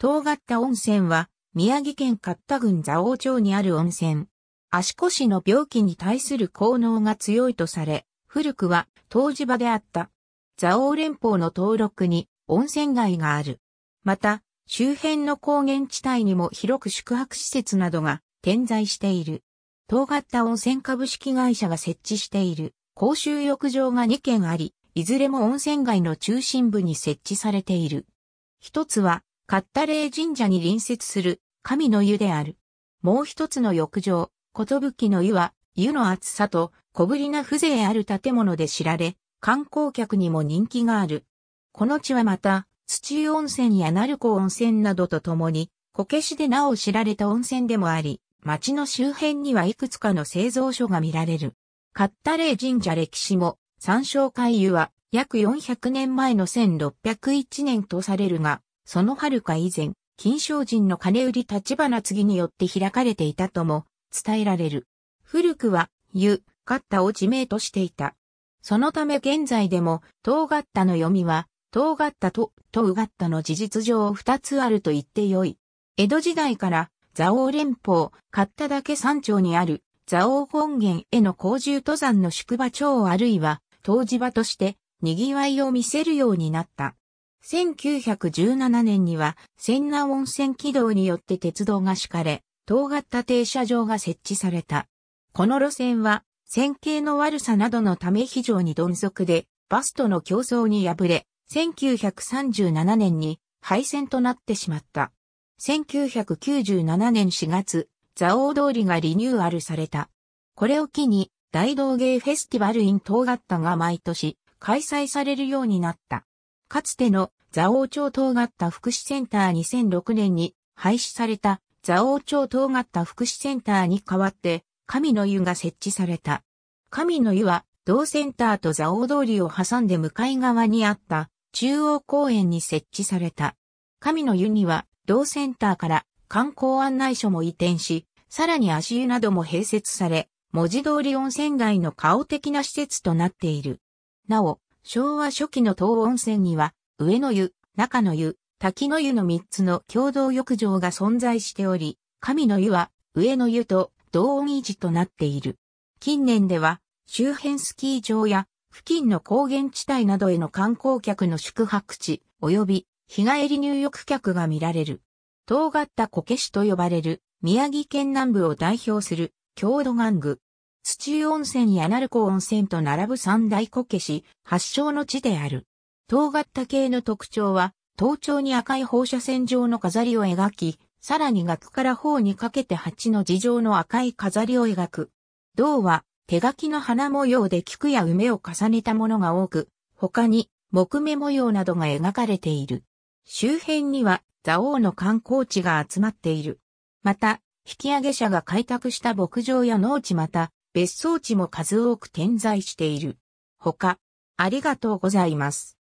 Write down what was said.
遠がった温泉は、宮城県勝田郡蔵王町にある温泉。足腰の病気に対する効能が強いとされ、古くは湯治場であった。蔵王連邦の登録に温泉街がある。また、周辺の高原地帯にも広く宿泊施設などが点在している。東型温泉株式会社が設置している公衆浴場が2軒あり、いずれも温泉街の中心部に設置されている。一つはカッタレイ神社に隣接する神の湯である。もう一つの浴場、ことぶきの湯は、湯の厚さと小ぶりな風情ある建物で知られ、観光客にも人気がある。この地はまた、土湯温泉や鳴子温泉などとともに、こけしで名を知られた温泉でもあり、町の周辺にはいくつかの製造所が見られる。カッタレイ神社歴史も、山椒海湯は約400年前の1601年とされるが、その遥か以前、金正人の金売り立花次によって開かれていたとも伝えられる。古くは、湯、勝ったを地名としていた。そのため現在でも、東勝ったの読みは、東勝ったと、東勝ったの事実上二つあると言ってよい。江戸時代から、蔵王連邦、勝った岳山頂にある、蔵王本源への高重登山の宿場町あるいは、湯治場として、賑わいを見せるようになった。1917年には、千奈温泉軌道によって鉄道が敷かれ、等型停車場が設置された。この路線は、線形の悪さなどのため非常に鈍足で、バスとの競争に敗れ、1937年に廃線となってしまった。1997年4月、蔵王通りがリニューアルされた。これを機に、大道芸フェスティバルイン東ガッタが毎年開催されるようになった。かつての座王町っ型福祉センター2006年に廃止された座王町っ型福祉センターに代わって神の湯が設置された。神の湯は同センターと座王通りを挟んで向かい側にあった中央公園に設置された。神の湯には同センターから観光案内所も移転し、さらに足湯なども併設され、文字通り温泉街の顔的な施設となっている。なお、昭和初期の東温泉には、上の湯、中の湯、滝の湯の3つの共同浴場が存在しており、神の湯は上の湯と同音維持となっている。近年では、周辺スキー場や付近の高原地帯などへの観光客の宿泊地、及び日帰り入浴客が見られる。遠がったこけしと呼ばれる宮城県南部を代表する郷土玩具。土湯温泉や鳴子温泉と並ぶ三大こけし、発祥の地である。唐型系の特徴は、頭頂に赤い放射線状の飾りを描き、さらに額から頬にかけて八の地上の赤い飾りを描く。銅は手書きの花模様で菊や梅を重ねたものが多く、他に木目模様などが描かれている。周辺には蔵王の観光地が集まっている。また、引き上げ者が開拓した牧場や農地また、別荘地も数多く点在している。他、ありがとうございます。